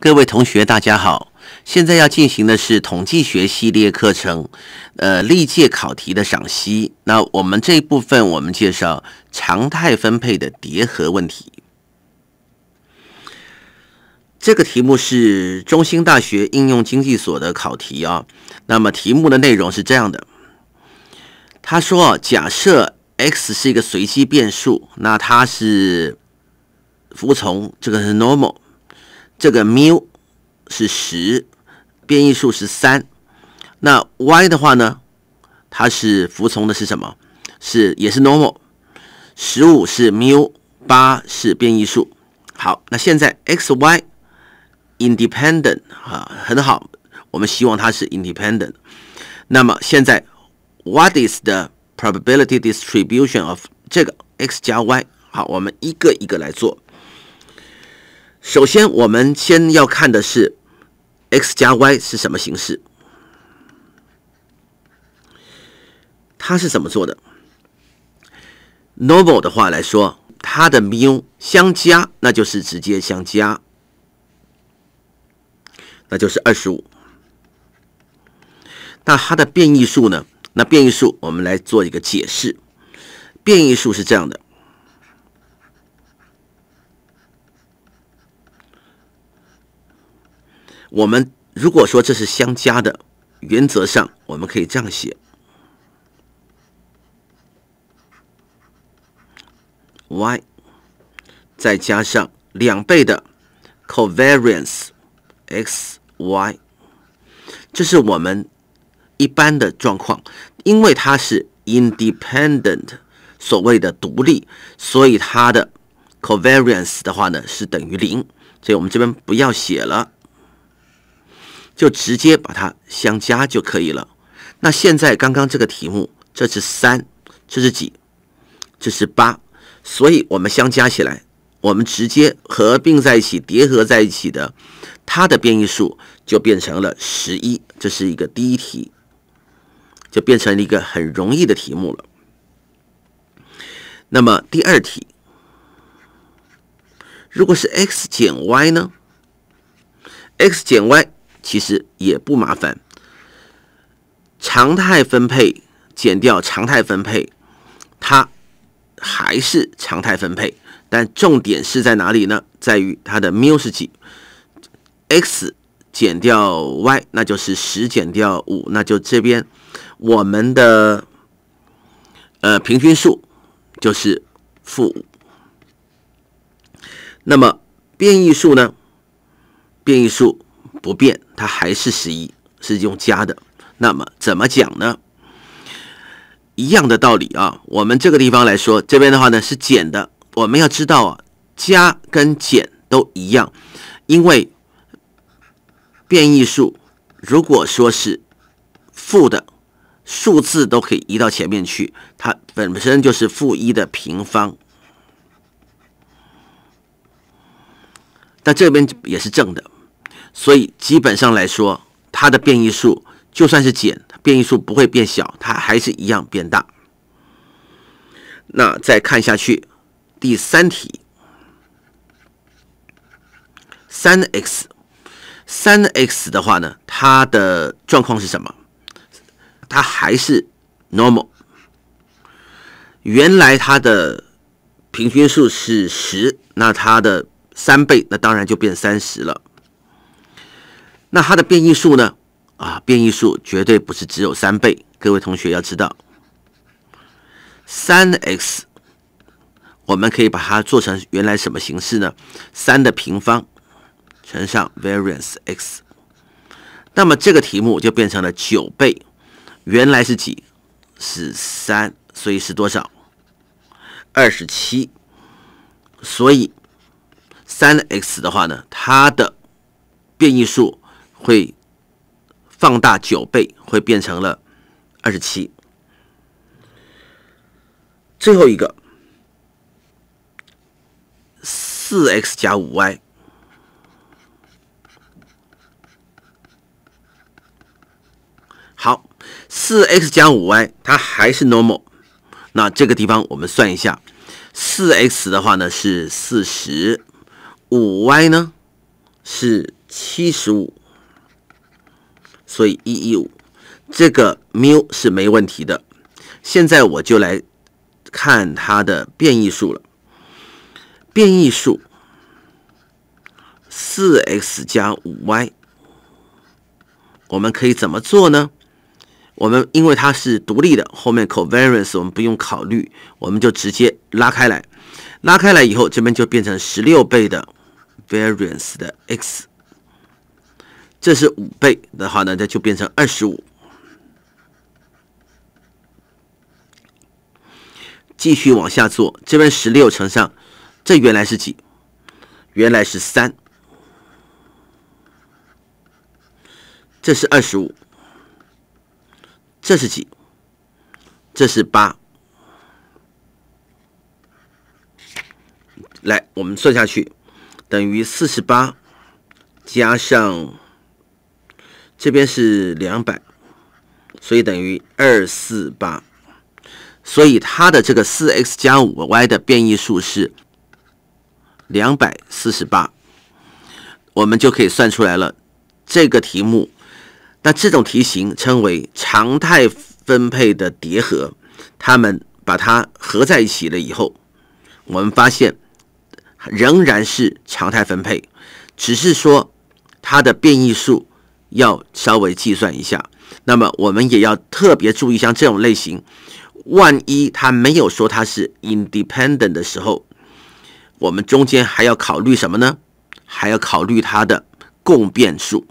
各位同学，大家好！现在要进行的是统计学系列课程，呃，历届考题的赏析。那我们这一部分，我们介绍常态分配的叠合问题。这个题目是中兴大学应用经济所的考题啊。那么题目的内容是这样的：他说，假设 X 是一个随机变数，那它是服从这个是 Normal。这个缪是十，变异数是三。那 Y 的话呢，它是服从的是什么？是也是 normal，十五是缪，八是变异数。好，那现在 X、Y independent 啊，很好，我们希望它是 independent。那么现在 What is the probability distribution of 这个 X 加 Y？好，我们一个一个来做。首先，我们先要看的是 x 加 y 是什么形式。它是怎么做的？Novel 的话来说，它的缪相加，那就是直接相加，那就是二十五。那它的变异数呢？那变异数我们来做一个解释。变异数是这样的。我们如果说这是相加的，原则上我们可以这样写：y 再加上两倍的 covariance x y。这是我们一般的状况，因为它是 independent，所谓的独立，所以它的 covariance 的话呢是等于零，所以我们这边不要写了。就直接把它相加就可以了。那现在刚刚这个题目，这是三，这是几？这是八，所以我们相加起来，我们直接合并在一起，叠合在一起的，它的变异数就变成了十一。这是一个第一题，就变成了一个很容易的题目了。那么第二题，如果是 x 减 y 呢？x 减 y。其实也不麻烦，常态分配减掉常态分配，它还是常态分配。但重点是在哪里呢？在于它的缪是几？x 减掉 y，那就是十减掉五，那就这边我们的呃平均数就是负五。那么变异数呢？变异数。不变，它还是十一，是用加的。那么怎么讲呢？一样的道理啊。我们这个地方来说，这边的话呢是减的。我们要知道啊，加跟减都一样，因为变异数如果说是负的，数字都可以移到前面去，它本身就是负一的平方。但这边也是正的。所以基本上来说，它的变异数就算是减，变异数不会变小，它还是一样变大。那再看下去，第三题，三 x，三 x 的话呢，它的状况是什么？它还是 normal。原来它的平均数是十，那它的三倍，那当然就变三十了。那它的变异数呢？啊，变异数绝对不是只有三倍。各位同学要知道，三 x 我们可以把它做成原来什么形式呢？三的平方乘上 variance x。那么这个题目就变成了九倍，原来是几？是三，所以是多少？二十七。所以三 x 的话呢，它的变异数。会放大九倍，会变成了二十七。最后一个四 x 加五 y，好，四 x 加五 y 它还是 normal。那这个地方我们算一下，四 x 的话呢是四十五 y 呢是七十五。所以一五，这个 mu 是没问题的。现在我就来看它的变异数了。变异数四 x 加五 y，我们可以怎么做呢？我们因为它是独立的，后面 covariance 我们不用考虑，我们就直接拉开来。拉开来以后，这边就变成十六倍的 variance 的 x。这是五倍的话呢，这就变成二十五。继续往下做，这边十六乘上，这原来是几？原来是三。这是二十五，这是几？这是八。来，我们算下去，等于四十八加上。这边是两百，所以等于二四八，所以它的这个四 x 加五 y 的变异数是两百四十八，我们就可以算出来了。这个题目，那这种题型称为常态分配的叠合，他们把它合在一起了以后，我们发现仍然是常态分配，只是说它的变异数。要稍微计算一下，那么我们也要特别注意，像这种类型，万一他没有说他是 independent 的时候，我们中间还要考虑什么呢？还要考虑它的共变数。